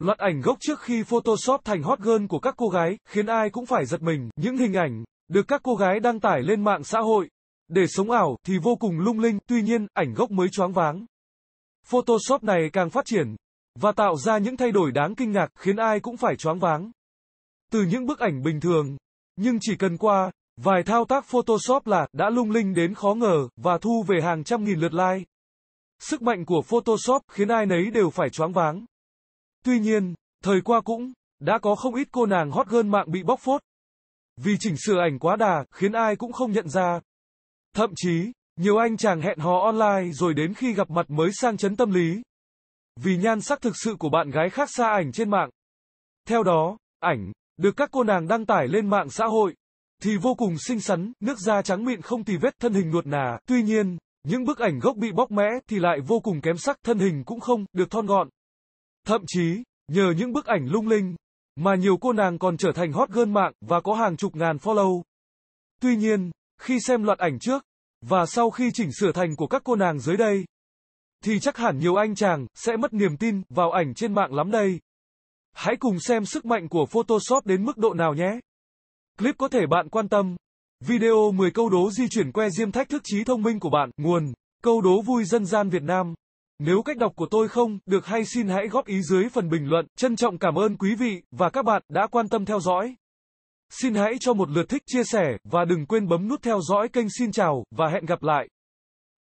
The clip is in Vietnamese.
Loạt ảnh gốc trước khi Photoshop thành hot girl của các cô gái khiến ai cũng phải giật mình. Những hình ảnh được các cô gái đăng tải lên mạng xã hội để sống ảo thì vô cùng lung linh, tuy nhiên, ảnh gốc mới choáng váng. Photoshop này càng phát triển và tạo ra những thay đổi đáng kinh ngạc khiến ai cũng phải choáng váng. Từ những bức ảnh bình thường, nhưng chỉ cần qua vài thao tác Photoshop là đã lung linh đến khó ngờ và thu về hàng trăm nghìn lượt like. Sức mạnh của Photoshop khiến ai nấy đều phải choáng váng. Tuy nhiên, thời qua cũng, đã có không ít cô nàng hot girl mạng bị bóc phốt. Vì chỉnh sửa ảnh quá đà, khiến ai cũng không nhận ra. Thậm chí, nhiều anh chàng hẹn hò online rồi đến khi gặp mặt mới sang chấn tâm lý. Vì nhan sắc thực sự của bạn gái khác xa ảnh trên mạng. Theo đó, ảnh, được các cô nàng đăng tải lên mạng xã hội, thì vô cùng xinh xắn, nước da trắng mịn không tì vết thân hình nuột nà. Tuy nhiên, những bức ảnh gốc bị bóc mẽ thì lại vô cùng kém sắc thân hình cũng không, được thon gọn. Thậm chí, nhờ những bức ảnh lung linh, mà nhiều cô nàng còn trở thành hot girl mạng và có hàng chục ngàn follow. Tuy nhiên, khi xem loạt ảnh trước, và sau khi chỉnh sửa thành của các cô nàng dưới đây, thì chắc hẳn nhiều anh chàng sẽ mất niềm tin vào ảnh trên mạng lắm đây. Hãy cùng xem sức mạnh của Photoshop đến mức độ nào nhé. Clip có thể bạn quan tâm. Video 10 câu đố di chuyển que diêm thách thức trí thông minh của bạn, nguồn, câu đố vui dân gian Việt Nam. Nếu cách đọc của tôi không được hay xin hãy góp ý dưới phần bình luận. Trân trọng cảm ơn quý vị và các bạn đã quan tâm theo dõi. Xin hãy cho một lượt thích, chia sẻ và đừng quên bấm nút theo dõi kênh. Xin chào và hẹn gặp lại.